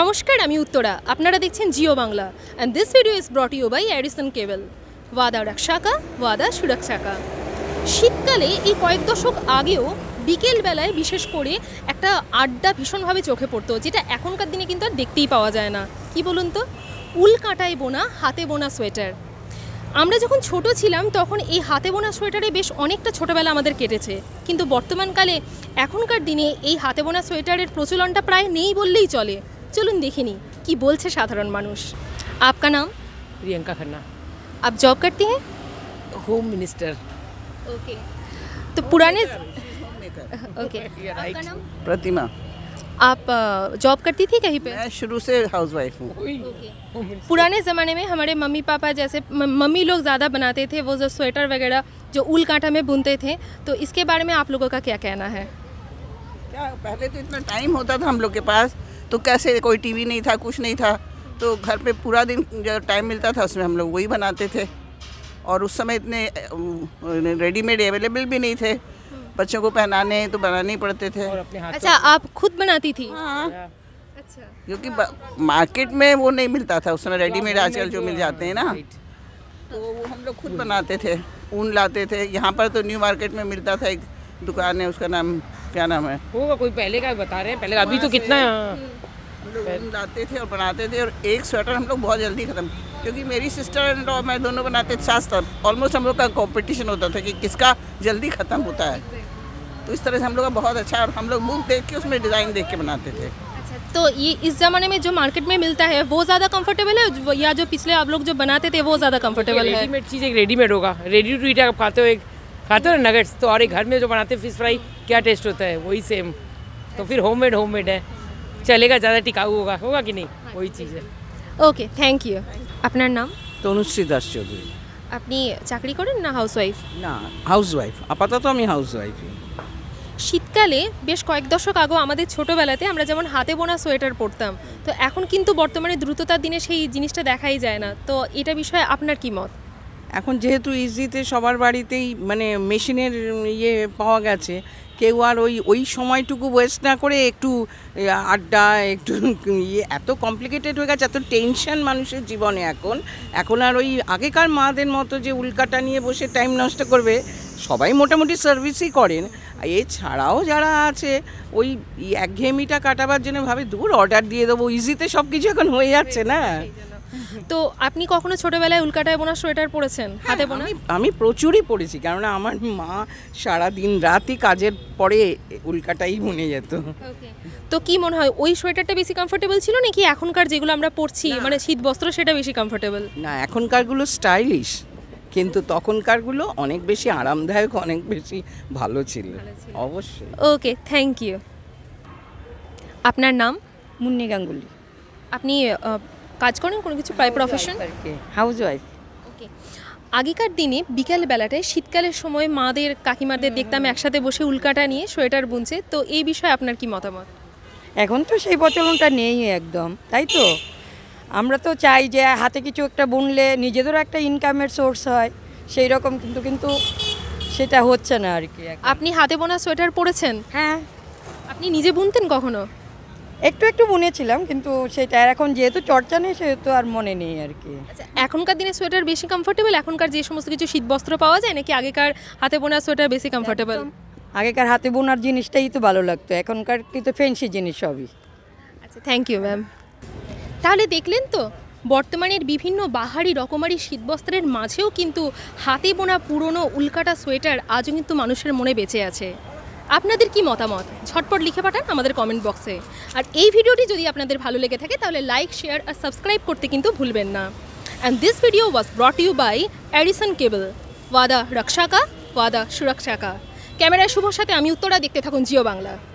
নমস্কার আমি উত্তরা আপনারা দেখছেন Jio Bangla and this video is brought you by Arison কেবল ওয়াদা রাকশাকা ওয়াদা সুরাকশাকা শীতকালে এই কয়েক দশক আগেও বিকেলবেলায় বিশেষ করে একটা আড্ডা ভীষণভাবে চোখে পড়তো যেটা এখনকার দিনে কিন্তু আর দেখতেই পাওয়া যায় না কি বলুন তো উল কাঁটায় বোনা হাতে বোনা সোয়েটার আমরা যখন ছোট ছিলাম তখন এই হাতে বোনা সোয়েটারে বেশ অনেকটা ছোটোবেলা আমাদের কেটেছে কিন্তু বর্তমানকালে এখনকার দিনে এই হাতে বোনা সোয়েটারের প্রচলনটা প্রায় নেই বললেই চলে চলুন দেখে कि কী साधारण সাধারণ आपका नाम प्रियंका खन्ना आप जॉब करती हैं होम मिनिस्टर ओके तो पुराने ओके आपका नाम प्रतिमा आप जॉब करती थी कहीं पे मैं शुरू से हाउसवाइफ हूँ पुराने ज़माने में हमारे मम्मी पापा जैसे मम्मी लोग ज़्यादा बनाते थे वो जो स्वेटर वगैरह जो ऊल कांटा में बुनते थे तो इसके बारे में आप लोगों का क्या कहना है क्या पहले तो इतना टाइम होता था हम लोग के पास तो कैसे कोई टीवी नहीं था कुछ नहीं था तो घर पे पूरा दिन जो टाइम मिलता था उसमें हम लोग वही बनाते थे और उस समय इतने रेडीमेड अवेलेबल भी नहीं थे बच्चों को पहनाने तो बनाने ही पड़ते थे अच्छा आप खुद बनाती थी हाँ। अच्छा क्योंकि मार्केट में वो नहीं मिलता था उस समय रेडीमेड आजकल जो मिल जाते हैं ना तो वो हम लोग खुद बनाते थे ऊन लाते थे यहाँ पर तो न्यू मार्केट में मिलता था एक दुकान है उसका नाम क्या नाम है होगा कोई पहले का बता रहे हैं पहले अभी तो कितना है हम्म। हम लाते थे और बनाते थे और एक स्वेटर हम लोग बहुत जल्दी ख़त्म क्योंकि मेरी सिस्टर एंड और मैं दोनों बनाते थे साथ साथ ऑलमोस्ट हम लोग का कंपटीशन होता था कि किसका जल्दी ख़त्म होता है तो इस तरह से हम लोग का बहुत अच्छा और हम लोग मुँह देख के उसमें डिज़ाइन देख के बनाते थे अच्छा, तो ये इस ज़माने में जो मार्केट में मिलता है वो ज़्यादा कंफर्टेबल है या जो पिछले आप लोग जो बनाते थे वो ज़्यादा कंफर्टेबल है रेडीमेड चीज़ एक रेडीमेड होगा रेडी टू ईट आप खाते हो एक खाते हो नगेट्स तो और एक घर में जो बनाते हैं फिश फ्राई क्या टेस्ट होता है वही सेम तो फिर होममेड होममेड है চলেগা ज़्यादा টিকাউ होगा होगा कि নেই ওই চিজে ওকে থ্যাংক ইউ আপনার নাম তনুশ্রী দাস চৌধুরী আপনি চাকরি করেন না হাউসওয়াইফ না হাউসওয়াইফ আপাতত আমি হাউসওয়াইফই শীতকালে বেশ কয়েক দশক আগেও আমাদের ছোটোবেলাতে আমরা যেমন হাতে বোনা সোয়েটার পরতাম তো এখন কিন্তু বর্তমানে দ্রুততার দিনে সেই জিনিসটা দেখাই যায় না তো এটা বিষয়ে আপনার কি মত এখন যেহেতু ইজিতে সবার বাড়িতেই মানে মেশিনের ইয়ে পাওয়া গেছে কেউ আর ওই ওই সময়টুকু ওয়েস্ট না করে একটু আড্ডা একটু ইয়ে এত কমপ্লিকেটেড হয়ে গেছে এত টেনশন মানুষের জীবনে এখন এখন আর ওই আগেকার মাদের মতো যে উল্কাটা নিয়ে বসে টাইম নষ্ট করবে সবাই মোটামুটি সার্ভিসই করেন এছাড়াও যারা আছে ওই একঘেয়েমিটা কাটাবার জন্য ভাবে দূর অর্ডার দিয়ে দেবো ইজিতে সব কিছু এখন হয়ে যাচ্ছে না তো আপনি কখনো ছোটবেলায় উল্কাটায় বোনা সোয়েটার পরেছেন হ্যাঁ, হাতে বোনা আমি প্রচুরই পরেছি কেননা আমার মা সারা দিন রাতই কাজের পরে উল্কাটাই বুনে যেত তো কি মনে হয় ওই সোয়েটারটা বেশি কমফোর্টেবল ছিল নাকি এখনকার যেগুলো আমরা পরছি মানে শীত বস্ত্র সেটা বেশি কমফোর্টেবল না এখনকারগুলো স্টাইলিশ কিন্তু তখনকারগুলো অনেক বেশি আরামদায়ক অনেক বেশি ভালো ছিল অবশ্যই ওকে থ্যাংক ইউ আপনার নাম মুন্নি গাঙ্গুলি আপনি কাজ করেন কোনো কিছু by profession housewife okay আগেকার দিনে বিকেল বেলাটায় শীতকালের সময় মাদের কাকিমাদের দেখতাম একসাথে বসে উল্কাটা নিয়ে সোয়েটার বুনছে তো এই বিষয়ে আপনার কি মতামত এখন তো সেই প্রচলনটা নেই একদম তাই তো আমরা তো চাই যে হাতে কিছু একটা বুনলে নিজেদেরও একটা ইনকামের সোর্স হয় সেই রকম কিন্তু কিন্তু সেটা হচ্ছে না আর কি আপনি হাতে বোনা সোয়েটার পরেছেন হ্যাঁ আপনি নিজে বুনতেন কখনো একটু একটু বুনেছিলাম কিন্তু সেটা আর এখন যেহেতু চর্চা নেই সেহেতু আর মনে নেই আর কি আচ্ছা এখনকার দিনে সোয়েটার বেশি কমফোর্টেবল এখনকার যে সমস্ত কিছু শীত বস্ত্র পাওয়া যায় নাকি আগেকার হাতে বোনা সোয়েটার বেশি কমফোর্টেবল আগেকার হাতে বোনার জিনিসটাই তো ভালো লাগতো এখনকার কিন্তু ফ্যান্সি জিনিস সবই আচ্ছা থ্যাংক ইউ ম্যাম তাহলে দেখলেন তো বর্তমানের বিভিন্ন বাহারি রকমারি শীতবস্ত্রের মাঝেও কিন্তু হাতে বোনা পুরনো উল্কাটা সোয়েটার আজও কিন্তু মানুষের মনে বেঁচে আছে আপনাদের কি মতামত ঝটপট লিখে পাঠান আমাদের কমেন্ট বক্সে আর এই ভিডিওটি যদি আপনাদের ভালো লেগে থাকে তাহলে লাইক শেয়ার আর সাবস্ক্রাইব করতে কিন্তু ভুলবেন না and this video was brought you by Addison কেবল ওয়াদা রক্ষাকা ওয়াদা সুরক্ষাকা ক্যামেরায় শুভর সাথে আমি উত্তরা দেখতে থাকুন জিও বাংলা